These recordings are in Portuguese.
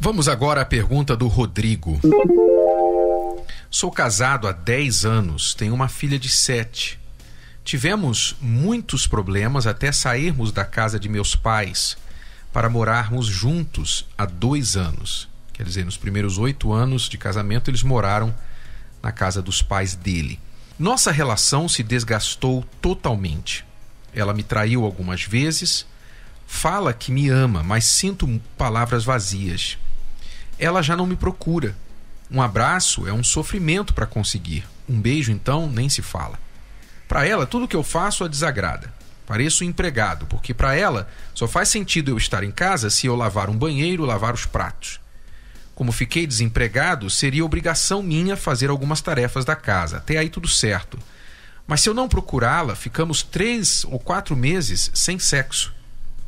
Vamos agora à pergunta do Rodrigo. Sou casado há 10 anos, tenho uma filha de 7. Tivemos muitos problemas até sairmos da casa de meus pais para morarmos juntos há dois anos. Quer dizer, nos primeiros oito anos de casamento, eles moraram na casa dos pais dele. Nossa relação se desgastou totalmente. Ela me traiu algumas vezes Fala que me ama, mas sinto palavras vazias. Ela já não me procura. Um abraço é um sofrimento para conseguir. Um beijo, então, nem se fala. Para ela, tudo que eu faço a desagrada. Pareço empregado, porque para ela só faz sentido eu estar em casa se eu lavar um banheiro, lavar os pratos. Como fiquei desempregado, seria obrigação minha fazer algumas tarefas da casa. Até aí tudo certo. Mas se eu não procurá-la, ficamos três ou quatro meses sem sexo.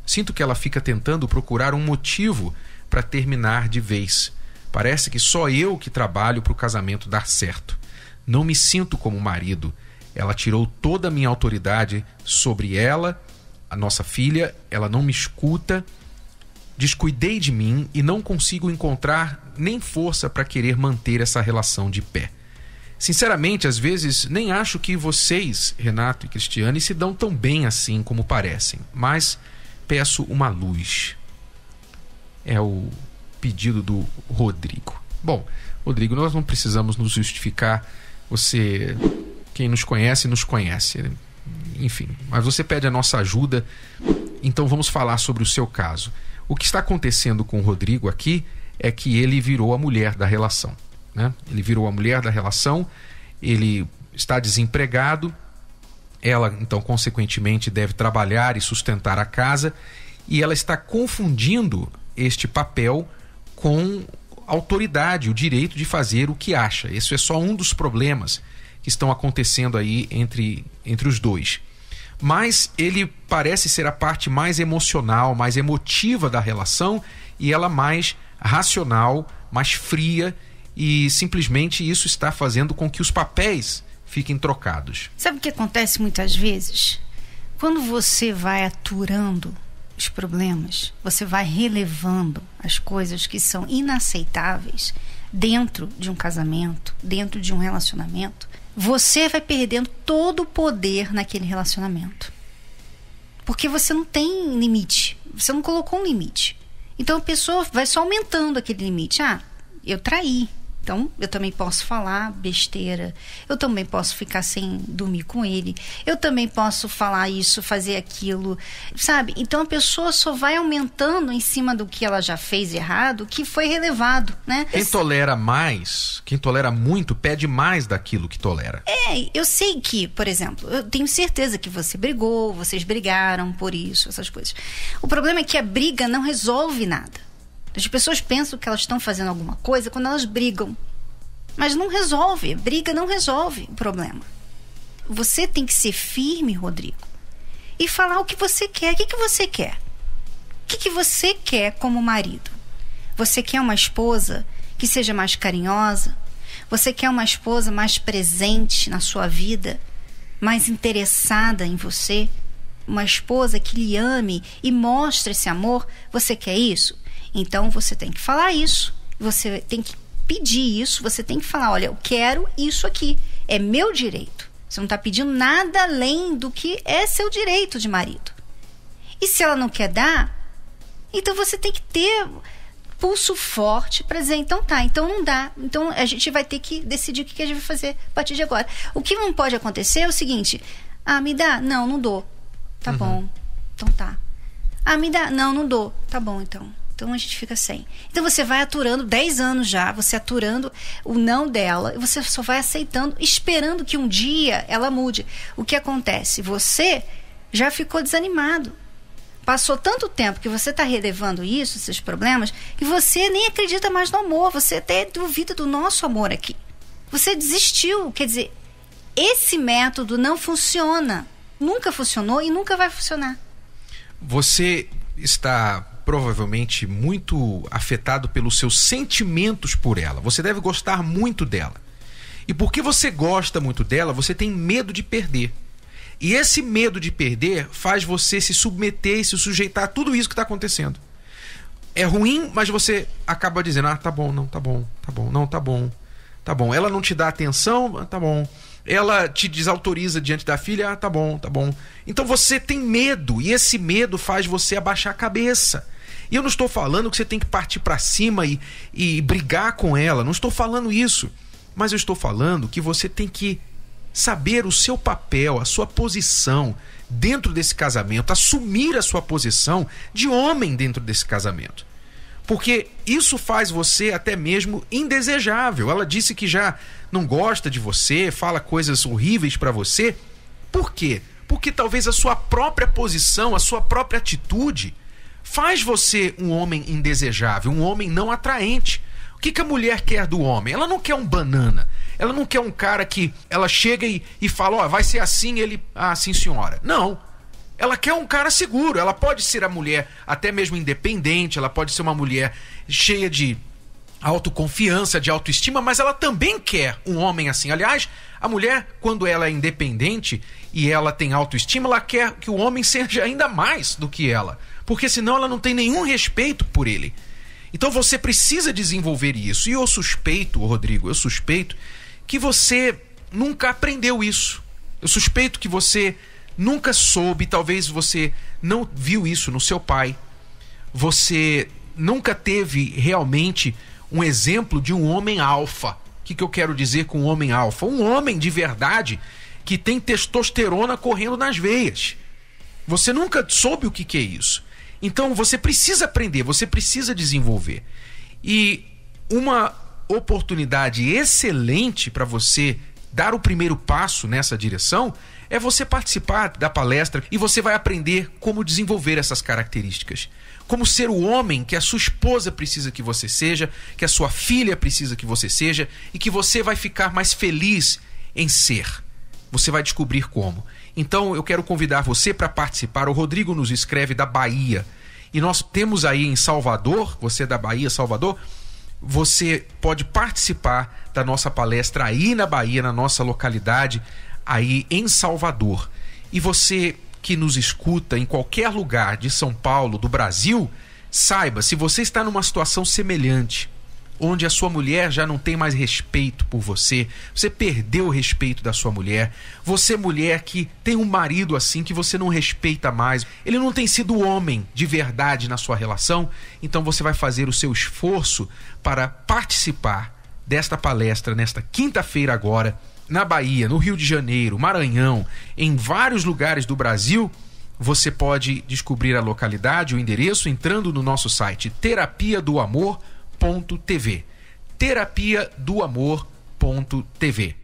Sinto que ela fica tentando procurar um motivo para terminar de vez. Parece que só eu que trabalho para o casamento dar certo. Não me sinto como marido. Ela tirou toda a minha autoridade sobre ela, a nossa filha, ela não me escuta. Descuidei de mim e não consigo encontrar nem força para querer manter essa relação de pé. Sinceramente, às vezes nem acho que vocês, Renato e Cristiane, se dão tão bem assim como parecem, mas peço uma luz. É o pedido do Rodrigo. Bom, Rodrigo, nós não precisamos nos justificar. Você, quem nos conhece, nos conhece. Enfim, mas você pede a nossa ajuda. Então vamos falar sobre o seu caso. O que está acontecendo com o Rodrigo aqui é que ele virou a mulher da relação. Né? Ele virou a mulher da relação, ele está desempregado, ela, então, consequentemente, deve trabalhar e sustentar a casa e ela está confundindo este papel com autoridade, o direito de fazer o que acha. Esse é só um dos problemas que estão acontecendo aí entre, entre os dois. Mas ele parece ser a parte mais emocional, mais emotiva da relação e ela mais racional, mais fria e simplesmente isso está fazendo com que os papéis fiquem trocados. Sabe o que acontece muitas vezes? Quando você vai aturando os problemas, você vai relevando as coisas que são inaceitáveis dentro de um casamento, dentro de um relacionamento, você vai perdendo todo o poder naquele relacionamento. Porque você não tem limite, você não colocou um limite. Então a pessoa vai só aumentando aquele limite. Ah, eu traí, então, eu também posso falar besteira, eu também posso ficar sem dormir com ele, eu também posso falar isso, fazer aquilo, sabe? Então a pessoa só vai aumentando em cima do que ela já fez errado, que foi relevado, né? Quem tolera mais, quem tolera muito, pede mais daquilo que tolera. É, eu sei que, por exemplo, eu tenho certeza que você brigou, vocês brigaram por isso, essas coisas. O problema é que a briga não resolve nada. As pessoas pensam que elas estão fazendo alguma coisa quando elas brigam. Mas não resolve. Briga não resolve o problema. Você tem que ser firme, Rodrigo, e falar o que você quer. O que, que você quer? O que, que você quer como marido? Você quer uma esposa que seja mais carinhosa? Você quer uma esposa mais presente na sua vida? Mais interessada em você? Uma esposa que lhe ame e mostre esse amor? Você quer isso? Então você tem que falar isso, você tem que pedir isso, você tem que falar, olha, eu quero isso aqui, é meu direito. Você não está pedindo nada além do que é seu direito de marido. E se ela não quer dar, então você tem que ter pulso forte para dizer, então tá, então não dá. Então a gente vai ter que decidir o que a gente vai fazer a partir de agora. O que não pode acontecer é o seguinte: ah, me dá? Não, não dou. Tá uhum. bom. Então tá. Ah, me dá? Não, não dou. Tá bom, então. Então a gente fica sem. Então você vai aturando 10 anos já, você aturando o não dela, e você só vai aceitando, esperando que um dia ela mude. O que acontece? Você já ficou desanimado. Passou tanto tempo que você está relevando isso, esses problemas, e você nem acredita mais no amor, você até duvida do nosso amor aqui. Você desistiu. Quer dizer, esse método não funciona. Nunca funcionou e nunca vai funcionar. Você está provavelmente muito afetado pelos seus sentimentos por ela. Você deve gostar muito dela. E porque você gosta muito dela, você tem medo de perder. E esse medo de perder faz você se submeter e se sujeitar a tudo isso que está acontecendo. É ruim, mas você acaba dizendo: ah, tá bom, não, tá bom, tá bom, não, tá bom, tá bom. Ela não te dá atenção, ah, tá bom. Ela te desautoriza diante da filha, ah, tá bom, tá bom. Então você tem medo, e esse medo faz você abaixar a cabeça. E eu não estou falando que você tem que partir para cima e, e brigar com ela, não estou falando isso. Mas eu estou falando que você tem que saber o seu papel, a sua posição dentro desse casamento, assumir a sua posição de homem dentro desse casamento. Porque isso faz você até mesmo indesejável. Ela disse que já não gosta de você, fala coisas horríveis para você. Por quê? Porque talvez a sua própria posição, a sua própria atitude faz você um homem indesejável, um homem não atraente. O que, que a mulher quer do homem? Ela não quer um banana. Ela não quer um cara que ela chega e, e fala, ó, oh, vai ser assim, ele, ah, sim senhora. Não. Ela quer um cara seguro. Ela pode ser a mulher até mesmo independente, ela pode ser uma mulher cheia de autoconfiança, de autoestima, mas ela também quer um homem assim. Aliás, a mulher, quando ela é independente e ela tem autoestima, ela quer que o homem seja ainda mais do que ela porque senão ela não tem nenhum respeito por ele. Então você precisa desenvolver isso. E eu suspeito, Rodrigo, eu suspeito que você nunca aprendeu isso. Eu suspeito que você nunca soube, talvez você não viu isso no seu pai. Você nunca teve realmente um exemplo de um homem alfa. O que, que eu quero dizer com um homem alfa? Um homem de verdade que tem testosterona correndo nas veias. Você nunca soube o que, que é isso. Então você precisa aprender, você precisa desenvolver. E uma oportunidade excelente para você dar o primeiro passo nessa direção é você participar da palestra e você vai aprender como desenvolver essas características. Como ser o homem que a sua esposa precisa que você seja, que a sua filha precisa que você seja e que você vai ficar mais feliz em ser. Você vai descobrir como. Então eu quero convidar você para participar. O Rodrigo nos escreve da Bahia. E nós temos aí em Salvador, você é da Bahia, Salvador, você pode participar da nossa palestra aí na Bahia, na nossa localidade, aí em Salvador. E você que nos escuta em qualquer lugar de São Paulo, do Brasil, saiba, se você está numa situação semelhante, onde a sua mulher já não tem mais respeito por você, você perdeu o respeito da sua mulher, você, mulher que tem um marido assim que você não respeita mais, ele não tem sido homem de verdade na sua relação, então você vai fazer o seu esforço para participar desta palestra nesta quinta-feira agora na Bahia, no Rio de Janeiro, Maranhão, em vários lugares do Brasil, você pode descobrir a localidade, o endereço entrando no nosso site terapia do amor.com terapia do amor.tv.